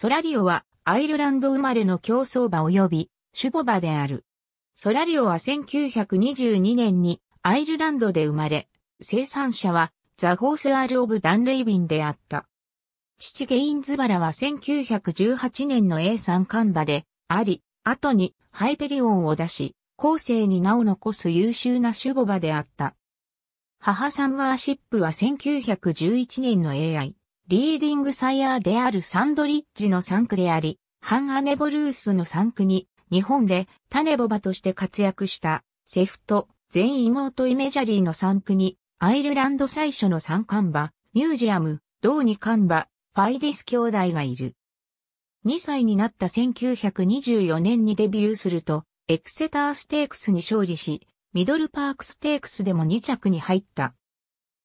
ソラリオはアイルランド生まれの競走馬及びュボ馬である。ソラリオは1922年にアイルランドで生まれ、生産者はザ・ホース・アール・オブ・ダンレイビンであった。父ゲインズバラは1918年の A3 冠馬であり、後にハイペリオンを出し、後世に名を残す優秀なュボ馬であった。母サンワーシップは1911年の AI。リーディングサイヤーであるサンドリッジの3区であり、ハンアネボルースの3区に、日本でタネボバとして活躍した、セフト、全妹イメジャリーの3区に、アイルランド最初のカ冠馬、ミュージアム、同カ冠馬、ファイディス兄弟がいる。2歳になった1924年にデビューすると、エクセターステークスに勝利し、ミドルパークステークスでも2着に入った。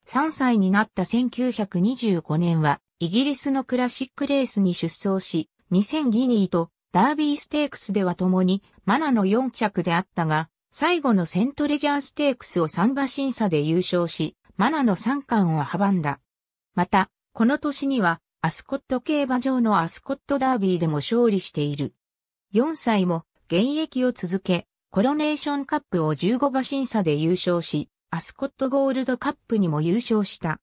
3歳になった1925年は、イギリスのクラシックレースに出走し、2000ギニーとダービーステークスでは共にマナの4着であったが、最後のセントレジャーステークスを3馬審査で優勝し、マナの3冠を阻んだ。また、この年には、アスコット競馬場のアスコットダービーでも勝利している。4歳も現役を続け、コロネーションカップを15馬審査で優勝し、アスコットゴールドカップにも優勝した。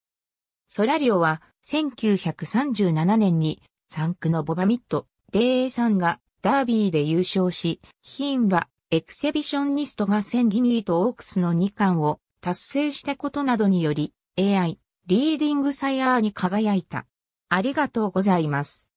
ソラリオは1937年に3区のボバミット、デーさんがダービーで優勝し、ヒンはエクセビションニストが1000ギニーとオークスの2冠を達成したことなどにより AI リーディングサイヤーに輝いた。ありがとうございます。